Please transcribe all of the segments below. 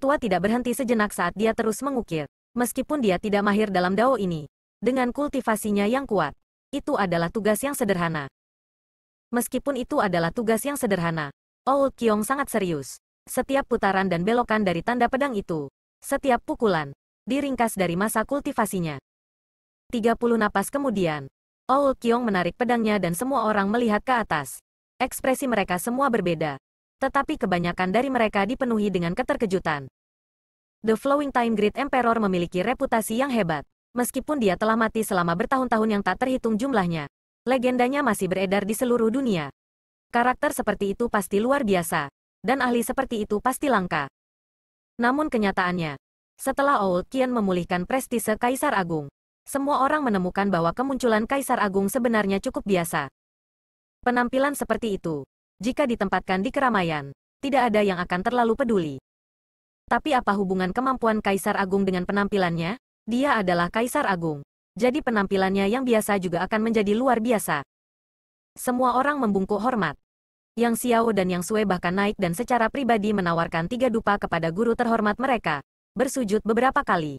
tua tidak berhenti sejenak saat dia terus mengukir. Meskipun dia tidak mahir dalam dao ini, dengan kultivasinya yang kuat, itu adalah tugas yang sederhana. Meskipun itu adalah tugas yang sederhana, Old Kyong sangat serius. Setiap putaran dan belokan dari tanda pedang itu, setiap pukulan, diringkas dari masa kultivasinya. 30 napas kemudian, Old Kyong menarik pedangnya dan semua orang melihat ke atas. Ekspresi mereka semua berbeda tetapi kebanyakan dari mereka dipenuhi dengan keterkejutan. The Flowing Time Great Emperor memiliki reputasi yang hebat. Meskipun dia telah mati selama bertahun-tahun yang tak terhitung jumlahnya, legendanya masih beredar di seluruh dunia. Karakter seperti itu pasti luar biasa, dan ahli seperti itu pasti langka. Namun kenyataannya, setelah Old Kian memulihkan prestise Kaisar Agung, semua orang menemukan bahwa kemunculan Kaisar Agung sebenarnya cukup biasa. Penampilan seperti itu, jika ditempatkan di keramaian, tidak ada yang akan terlalu peduli. Tapi apa hubungan kemampuan Kaisar Agung dengan penampilannya? Dia adalah Kaisar Agung. Jadi penampilannya yang biasa juga akan menjadi luar biasa. Semua orang membungkuk hormat. Yang Xiao dan Yang Sue bahkan naik dan secara pribadi menawarkan tiga dupa kepada guru terhormat mereka, bersujud beberapa kali.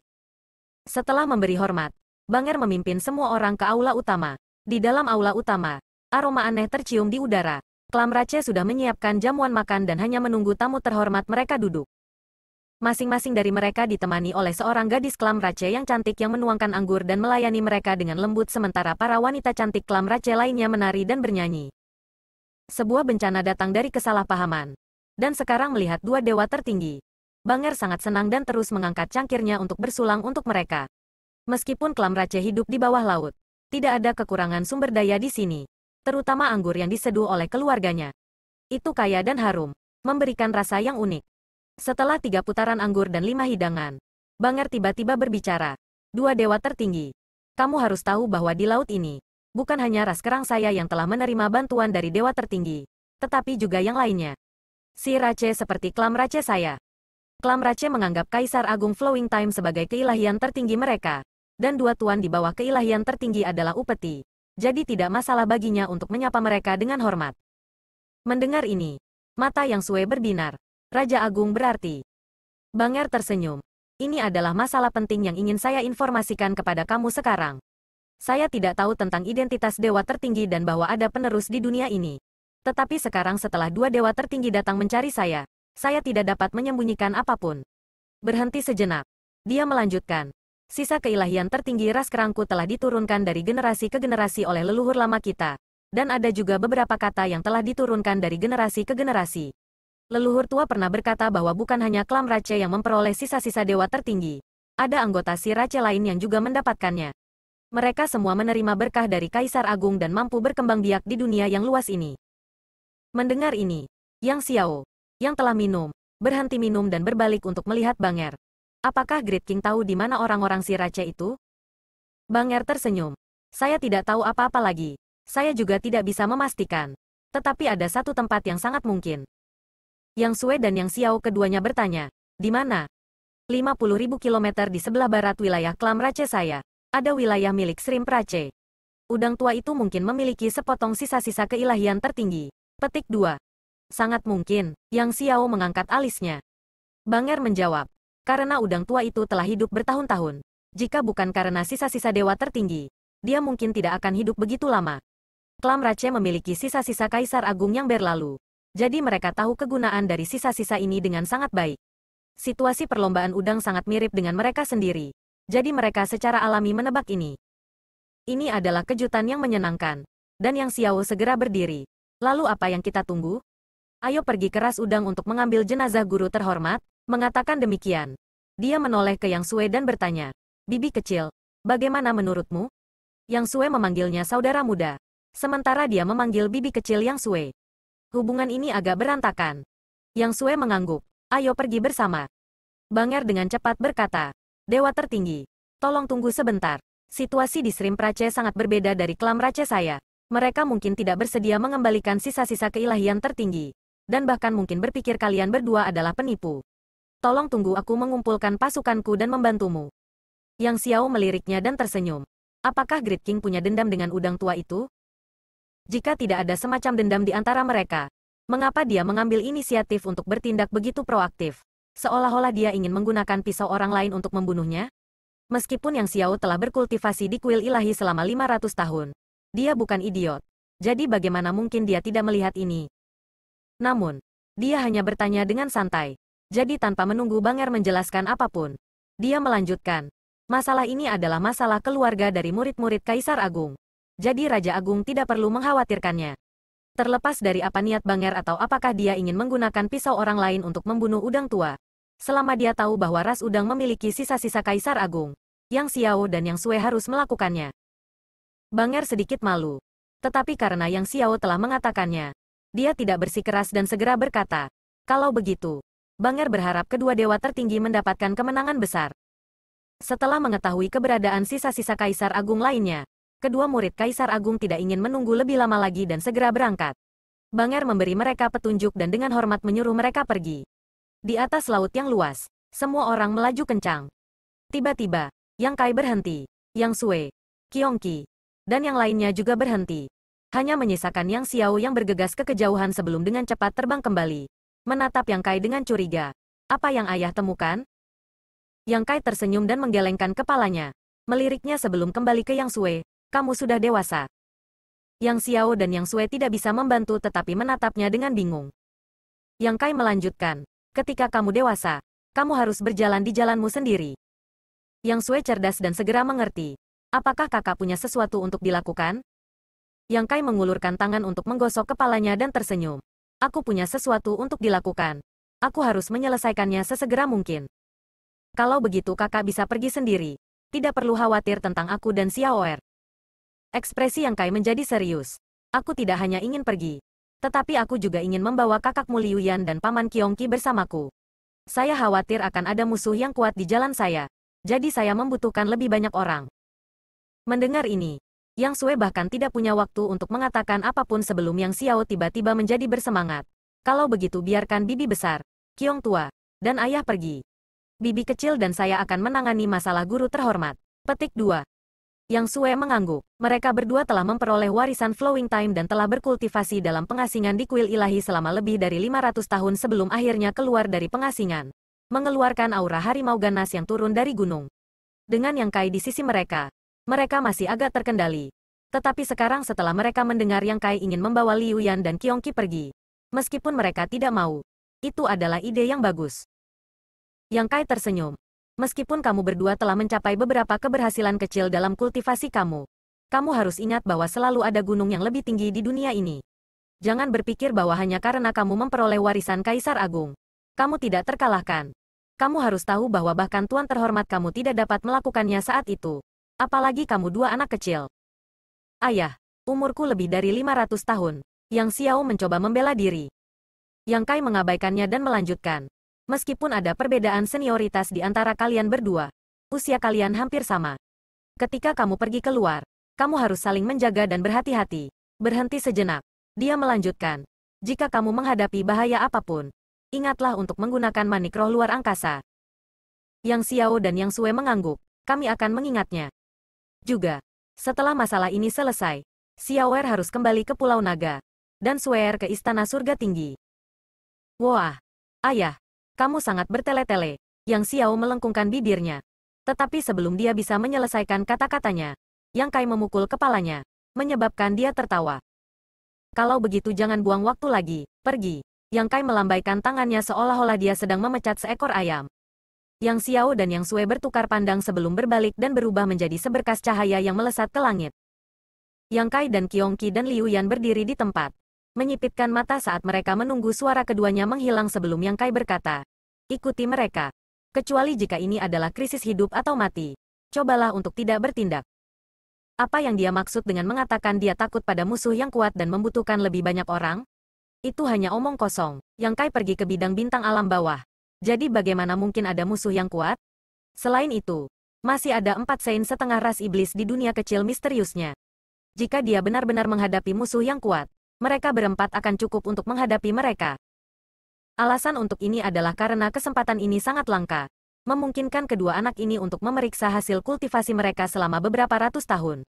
Setelah memberi hormat, Banger memimpin semua orang ke aula utama. Di dalam aula utama, aroma aneh tercium di udara. Klam Klamrace sudah menyiapkan jamuan makan dan hanya menunggu tamu terhormat mereka duduk. Masing-masing dari mereka ditemani oleh seorang gadis Klam Klamrace yang cantik yang menuangkan anggur dan melayani mereka dengan lembut sementara para wanita cantik Klam Klamrace lainnya menari dan bernyanyi. Sebuah bencana datang dari kesalahpahaman. Dan sekarang melihat dua dewa tertinggi. Banger sangat senang dan terus mengangkat cangkirnya untuk bersulang untuk mereka. Meskipun Klam Klamrace hidup di bawah laut, tidak ada kekurangan sumber daya di sini terutama anggur yang diseduh oleh keluarganya. Itu kaya dan harum, memberikan rasa yang unik. Setelah tiga putaran anggur dan lima hidangan, Bangar tiba-tiba berbicara. Dua dewa tertinggi. Kamu harus tahu bahwa di laut ini, bukan hanya ras kerang saya yang telah menerima bantuan dari dewa tertinggi, tetapi juga yang lainnya. Si rache seperti klam rache saya. Klam rache menganggap Kaisar Agung Flowing Time sebagai keilahian tertinggi mereka, dan dua tuan di bawah keilahian tertinggi adalah Upeti, jadi tidak masalah baginya untuk menyapa mereka dengan hormat. Mendengar ini, mata yang Sue berbinar. Raja Agung berarti. Banger tersenyum. Ini adalah masalah penting yang ingin saya informasikan kepada kamu sekarang. Saya tidak tahu tentang identitas dewa tertinggi dan bahwa ada penerus di dunia ini. Tetapi sekarang setelah dua dewa tertinggi datang mencari saya, saya tidak dapat menyembunyikan apapun. Berhenti sejenak. Dia melanjutkan sisa keilahian tertinggi ras kerangku telah diturunkan dari generasi ke generasi oleh leluhur lama kita. Dan ada juga beberapa kata yang telah diturunkan dari generasi ke generasi. Leluhur tua pernah berkata bahwa bukan hanya klam rache yang memperoleh sisa-sisa dewa tertinggi. Ada anggota si rache lain yang juga mendapatkannya. Mereka semua menerima berkah dari Kaisar Agung dan mampu berkembang biak di dunia yang luas ini. Mendengar ini, Yang Xiao, yang telah minum, berhenti minum dan berbalik untuk melihat Banger. Apakah Great King tahu di mana orang-orang si Sirace itu? Bang Er tersenyum. Saya tidak tahu apa-apa lagi. Saya juga tidak bisa memastikan. Tetapi ada satu tempat yang sangat mungkin. Yang Sue dan Yang Xiao keduanya bertanya, di mana? ribu kilometer di sebelah barat wilayah Klam Rache saya. Ada wilayah milik Srim Rache. Udang tua itu mungkin memiliki sepotong sisa-sisa keilahian tertinggi. Petik 2. Sangat mungkin, Yang Xiao mengangkat alisnya. Banger menjawab, karena udang tua itu telah hidup bertahun-tahun. Jika bukan karena sisa-sisa dewa tertinggi, dia mungkin tidak akan hidup begitu lama. Klam Rache memiliki sisa-sisa kaisar agung yang berlalu. Jadi mereka tahu kegunaan dari sisa-sisa ini dengan sangat baik. Situasi perlombaan udang sangat mirip dengan mereka sendiri. Jadi mereka secara alami menebak ini. Ini adalah kejutan yang menyenangkan. Dan yang Xiao segera berdiri. Lalu apa yang kita tunggu? Ayo pergi keras udang untuk mengambil jenazah guru terhormat, Mengatakan demikian, dia menoleh ke Yang Sue dan bertanya, Bibi kecil, bagaimana menurutmu? Yang Sue memanggilnya saudara muda. Sementara dia memanggil bibi kecil Yang Sue. Hubungan ini agak berantakan. Yang Sue mengangguk. Ayo pergi bersama. Banger dengan cepat berkata. Dewa tertinggi. Tolong tunggu sebentar. Situasi di Srim Prace sangat berbeda dari Klam prace saya. Mereka mungkin tidak bersedia mengembalikan sisa-sisa keilahian tertinggi. Dan bahkan mungkin berpikir kalian berdua adalah penipu tolong tunggu aku mengumpulkan pasukanku dan membantumu. Yang Xiao meliriknya dan tersenyum. Apakah Great King punya dendam dengan udang tua itu? Jika tidak ada semacam dendam di antara mereka, mengapa dia mengambil inisiatif untuk bertindak begitu proaktif? Seolah-olah dia ingin menggunakan pisau orang lain untuk membunuhnya? Meskipun Yang Xiao telah berkultivasi di kuil ilahi selama 500 tahun, dia bukan idiot. Jadi bagaimana mungkin dia tidak melihat ini? Namun, dia hanya bertanya dengan santai jadi tanpa menunggu Banger menjelaskan apapun. Dia melanjutkan, masalah ini adalah masalah keluarga dari murid-murid Kaisar Agung. Jadi Raja Agung tidak perlu mengkhawatirkannya. Terlepas dari apa niat Banger atau apakah dia ingin menggunakan pisau orang lain untuk membunuh udang tua. Selama dia tahu bahwa ras udang memiliki sisa-sisa Kaisar Agung. Yang Xiao dan Yang Sue harus melakukannya. Banger sedikit malu. Tetapi karena Yang Xiao telah mengatakannya, dia tidak bersikeras dan segera berkata, kalau begitu, Banger berharap kedua dewa tertinggi mendapatkan kemenangan besar. Setelah mengetahui keberadaan sisa-sisa Kaisar Agung lainnya, kedua murid Kaisar Agung tidak ingin menunggu lebih lama lagi dan segera berangkat. Banger memberi mereka petunjuk dan dengan hormat menyuruh mereka pergi. Di atas laut yang luas, semua orang melaju kencang. Tiba-tiba, Yang Kai berhenti, Yang Sue, Kiongki, dan yang lainnya juga berhenti. Hanya menyisakan Yang Xiao yang bergegas ke kejauhan sebelum dengan cepat terbang kembali menatap Yang Kai dengan curiga. Apa yang ayah temukan? Yang Kai tersenyum dan menggelengkan kepalanya. Meliriknya sebelum kembali ke Yang Sue, kamu sudah dewasa. Yang Xiao dan Yang Sue tidak bisa membantu tetapi menatapnya dengan bingung. Yang Kai melanjutkan, ketika kamu dewasa, kamu harus berjalan di jalanmu sendiri. Yang Sue cerdas dan segera mengerti. Apakah kakak punya sesuatu untuk dilakukan? Yang Kai mengulurkan tangan untuk menggosok kepalanya dan tersenyum. Aku punya sesuatu untuk dilakukan. Aku harus menyelesaikannya sesegera mungkin. Kalau begitu kakak bisa pergi sendiri. Tidak perlu khawatir tentang aku dan Xiaoer. Ekspresi yang Kai menjadi serius. Aku tidak hanya ingin pergi. Tetapi aku juga ingin membawa kakak Liu Yan dan paman Kiongki bersamaku. Saya khawatir akan ada musuh yang kuat di jalan saya. Jadi saya membutuhkan lebih banyak orang. Mendengar ini, yang Sue bahkan tidak punya waktu untuk mengatakan apapun sebelum Yang Xiao tiba-tiba menjadi bersemangat. Kalau begitu biarkan bibi besar, Kiong tua, dan ayah pergi. Bibi kecil dan saya akan menangani masalah guru terhormat. Petik 2. Yang Sue mengangguk. Mereka berdua telah memperoleh warisan flowing time dan telah berkultivasi dalam pengasingan di kuil ilahi selama lebih dari 500 tahun sebelum akhirnya keluar dari pengasingan. Mengeluarkan aura harimau ganas yang turun dari gunung. Dengan Yang Kai di sisi mereka, mereka masih agak terkendali. Tetapi sekarang setelah mereka mendengar Yang Kai ingin membawa Liu Yan dan Qiong Ki pergi, meskipun mereka tidak mau, itu adalah ide yang bagus. Yang Kai tersenyum. Meskipun kamu berdua telah mencapai beberapa keberhasilan kecil dalam kultivasi kamu, kamu harus ingat bahwa selalu ada gunung yang lebih tinggi di dunia ini. Jangan berpikir bahwa hanya karena kamu memperoleh warisan Kaisar Agung, kamu tidak terkalahkan. Kamu harus tahu bahwa bahkan Tuan terhormat kamu tidak dapat melakukannya saat itu. Apalagi kamu dua anak kecil. Ayah, umurku lebih dari 500 tahun. Yang Xiao mencoba membela diri. Yang Kai mengabaikannya dan melanjutkan. Meskipun ada perbedaan senioritas di antara kalian berdua, usia kalian hampir sama. Ketika kamu pergi keluar, kamu harus saling menjaga dan berhati-hati. Berhenti sejenak. Dia melanjutkan. Jika kamu menghadapi bahaya apapun, ingatlah untuk menggunakan manik roh luar angkasa. Yang Xiao dan Yang Sue mengangguk. Kami akan mengingatnya. Juga, setelah masalah ini selesai, Siawer harus kembali ke Pulau Naga, dan Suer ke Istana Surga Tinggi. Wah, ayah, kamu sangat bertele-tele, yang Xiao melengkungkan bibirnya. Tetapi sebelum dia bisa menyelesaikan kata-katanya, Yang Kai memukul kepalanya, menyebabkan dia tertawa. Kalau begitu jangan buang waktu lagi, pergi. Yang Kai melambaikan tangannya seolah-olah dia sedang memecat seekor ayam. Yang Xiao dan Yang Sue bertukar pandang sebelum berbalik dan berubah menjadi seberkas cahaya yang melesat ke langit. Yang Kai dan Qi dan Liu Yan berdiri di tempat. Menyipitkan mata saat mereka menunggu suara keduanya menghilang sebelum Yang Kai berkata. Ikuti mereka. Kecuali jika ini adalah krisis hidup atau mati. Cobalah untuk tidak bertindak. Apa yang dia maksud dengan mengatakan dia takut pada musuh yang kuat dan membutuhkan lebih banyak orang? Itu hanya omong kosong. Yang Kai pergi ke bidang bintang alam bawah. Jadi bagaimana mungkin ada musuh yang kuat? Selain itu, masih ada empat sein setengah ras iblis di dunia kecil misteriusnya. Jika dia benar-benar menghadapi musuh yang kuat, mereka berempat akan cukup untuk menghadapi mereka. Alasan untuk ini adalah karena kesempatan ini sangat langka, memungkinkan kedua anak ini untuk memeriksa hasil kultivasi mereka selama beberapa ratus tahun.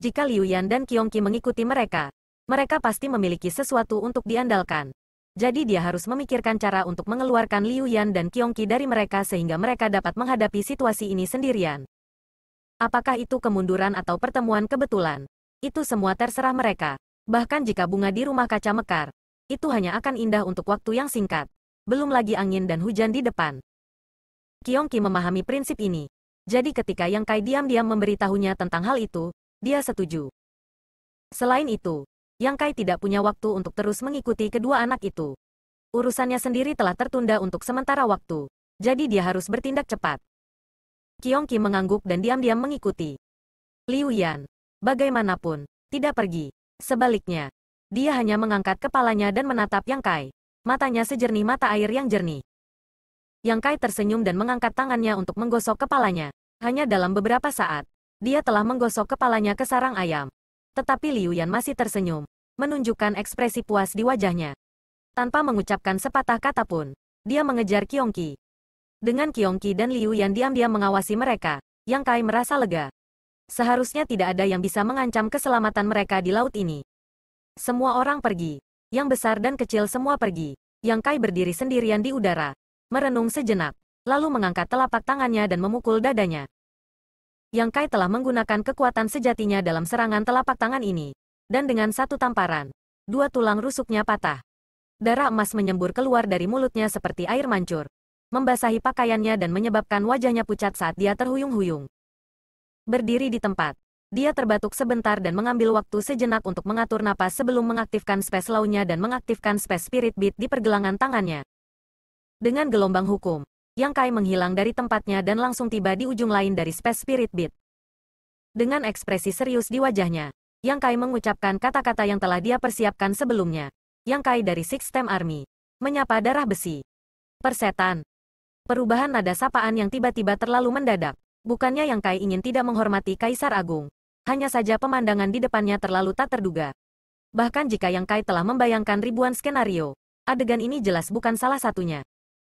Jika Liu Yan dan Qi mengikuti mereka, mereka pasti memiliki sesuatu untuk diandalkan jadi dia harus memikirkan cara untuk mengeluarkan Liu Yan dan Qi dari mereka sehingga mereka dapat menghadapi situasi ini sendirian. Apakah itu kemunduran atau pertemuan kebetulan? Itu semua terserah mereka. Bahkan jika bunga di rumah kaca mekar, itu hanya akan indah untuk waktu yang singkat. Belum lagi angin dan hujan di depan. Qi memahami prinsip ini. Jadi ketika Yang Kai diam-diam memberitahunya tentang hal itu, dia setuju. Selain itu, yang Kai tidak punya waktu untuk terus mengikuti kedua anak itu. Urusannya sendiri telah tertunda untuk sementara waktu, jadi dia harus bertindak cepat. Kiong Ki mengangguk dan diam-diam mengikuti. Liu Yan, bagaimanapun, tidak pergi. Sebaliknya, dia hanya mengangkat kepalanya dan menatap Yang Kai. Matanya sejernih mata air yang jernih. Yang Kai tersenyum dan mengangkat tangannya untuk menggosok kepalanya. Hanya dalam beberapa saat, dia telah menggosok kepalanya ke sarang ayam. Tetapi Liu Yan masih tersenyum, menunjukkan ekspresi puas di wajahnya. Tanpa mengucapkan sepatah kata pun, dia mengejar Ki. Dengan Ki dan Liu Yan diam-diam mengawasi mereka, Yang Kai merasa lega. Seharusnya tidak ada yang bisa mengancam keselamatan mereka di laut ini. Semua orang pergi, yang besar dan kecil semua pergi. Yang Kai berdiri sendirian di udara, merenung sejenak, lalu mengangkat telapak tangannya dan memukul dadanya. Yang Kai telah menggunakan kekuatan sejatinya dalam serangan telapak tangan ini. Dan dengan satu tamparan, dua tulang rusuknya patah. Darah emas menyembur keluar dari mulutnya seperti air mancur. Membasahi pakaiannya dan menyebabkan wajahnya pucat saat dia terhuyung-huyung. Berdiri di tempat, dia terbatuk sebentar dan mengambil waktu sejenak untuk mengatur napas sebelum mengaktifkan space law dan mengaktifkan space spirit beat di pergelangan tangannya. Dengan gelombang hukum, yang Kai menghilang dari tempatnya dan langsung tiba di ujung lain dari Space Spirit Beat. Dengan ekspresi serius di wajahnya, Yang Kai mengucapkan kata-kata yang telah dia persiapkan sebelumnya. Yang Kai dari Six Stem Army. Menyapa darah besi. Persetan. Perubahan nada sapaan yang tiba-tiba terlalu mendadak. Bukannya Yang Kai ingin tidak menghormati Kaisar Agung. Hanya saja pemandangan di depannya terlalu tak terduga. Bahkan jika Yang Kai telah membayangkan ribuan skenario, adegan ini jelas bukan salah satunya.